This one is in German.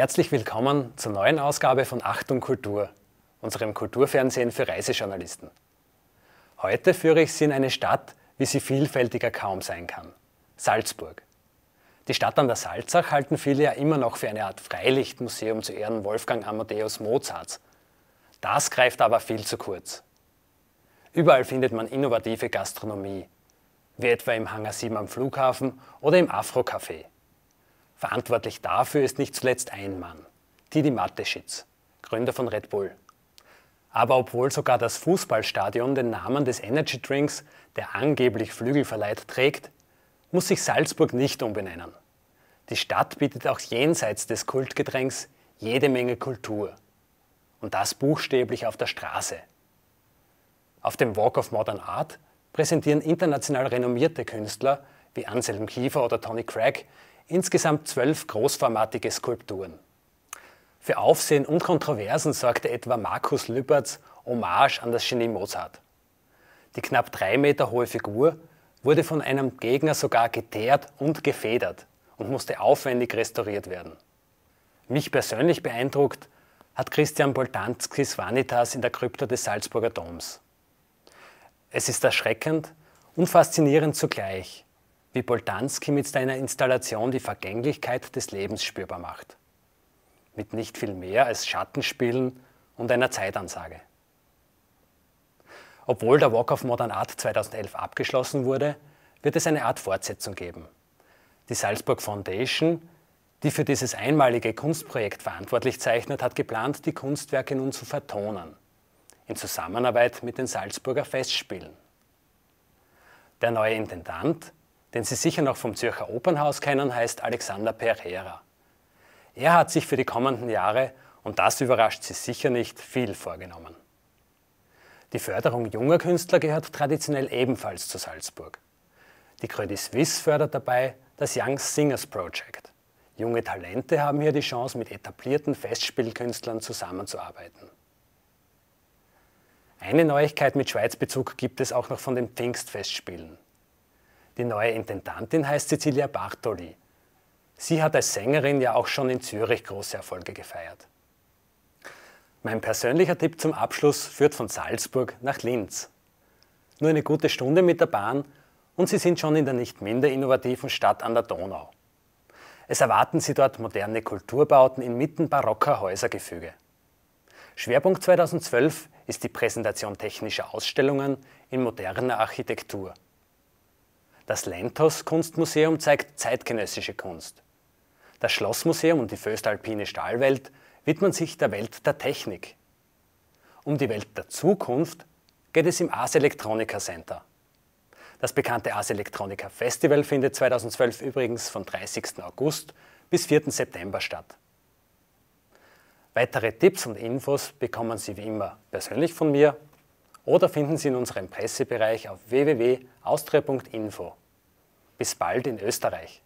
Herzlich willkommen zur neuen Ausgabe von Achtung Kultur, unserem Kulturfernsehen für Reisejournalisten. Heute führe ich Sie in eine Stadt, wie sie vielfältiger kaum sein kann, Salzburg. Die Stadt an der Salzach halten viele ja immer noch für eine Art Freilichtmuseum zu Ehren Wolfgang Amadeus Mozarts. Das greift aber viel zu kurz. Überall findet man innovative Gastronomie, wie etwa im Hangar 7 am Flughafen oder im Afro-Café. Verantwortlich dafür ist nicht zuletzt ein Mann, Didi Mateschitz, Gründer von Red Bull. Aber obwohl sogar das Fußballstadion den Namen des Energy Drinks, der angeblich Flügel verleiht, trägt, muss sich Salzburg nicht umbenennen. Die Stadt bietet auch jenseits des Kultgetränks jede Menge Kultur. Und das buchstäblich auf der Straße. Auf dem Walk of Modern Art präsentieren international renommierte Künstler wie Anselm Kiefer oder Tony Craig insgesamt zwölf großformatige Skulpturen. Für Aufsehen und Kontroversen sorgte etwa Markus Lübberts Hommage an das Genie Mozart. Die knapp drei Meter hohe Figur wurde von einem Gegner sogar geteert und gefedert und musste aufwendig restauriert werden. Mich persönlich beeindruckt hat Christian Boltanskis Vanitas in der Krypta des Salzburger Doms. Es ist erschreckend und faszinierend zugleich, wie Boltanski mit seiner Installation die Vergänglichkeit des Lebens spürbar macht. Mit nicht viel mehr als Schattenspielen und einer Zeitansage. Obwohl der Walk of Modern Art 2011 abgeschlossen wurde, wird es eine Art Fortsetzung geben. Die Salzburg Foundation, die für dieses einmalige Kunstprojekt verantwortlich zeichnet, hat geplant, die Kunstwerke nun zu vertonen, in Zusammenarbeit mit den Salzburger Festspielen. Der neue Intendant, den Sie sicher noch vom Zürcher Opernhaus kennen, heißt Alexander Pereira. Er hat sich für die kommenden Jahre, und das überrascht Sie sicher nicht, viel vorgenommen. Die Förderung junger Künstler gehört traditionell ebenfalls zu Salzburg. Die Credit Suisse fördert dabei das Young Singers Project. Junge Talente haben hier die Chance, mit etablierten Festspielkünstlern zusammenzuarbeiten. Eine Neuigkeit mit Schweizbezug gibt es auch noch von den Pfingstfestspielen. Die neue Intendantin heißt Cecilia Bartoli. Sie hat als Sängerin ja auch schon in Zürich große Erfolge gefeiert. Mein persönlicher Tipp zum Abschluss führt von Salzburg nach Linz. Nur eine gute Stunde mit der Bahn und Sie sind schon in der nicht minder innovativen Stadt an der Donau. Es erwarten Sie dort moderne Kulturbauten inmitten barocker Häusergefüge. Schwerpunkt 2012 ist die Präsentation technischer Ausstellungen in moderner Architektur. Das Lentos Kunstmuseum zeigt zeitgenössische Kunst. Das Schlossmuseum und die Föstalpine Stahlwelt widmen sich der Welt der Technik. Um die Welt der Zukunft geht es im Ars Electronica Center. Das bekannte Ars Electronica Festival findet 2012 übrigens von 30. August bis 4. September statt. Weitere Tipps und Infos bekommen Sie wie immer persönlich von mir oder finden Sie in unserem Pressebereich auf www.austria.info. Bis bald in Österreich.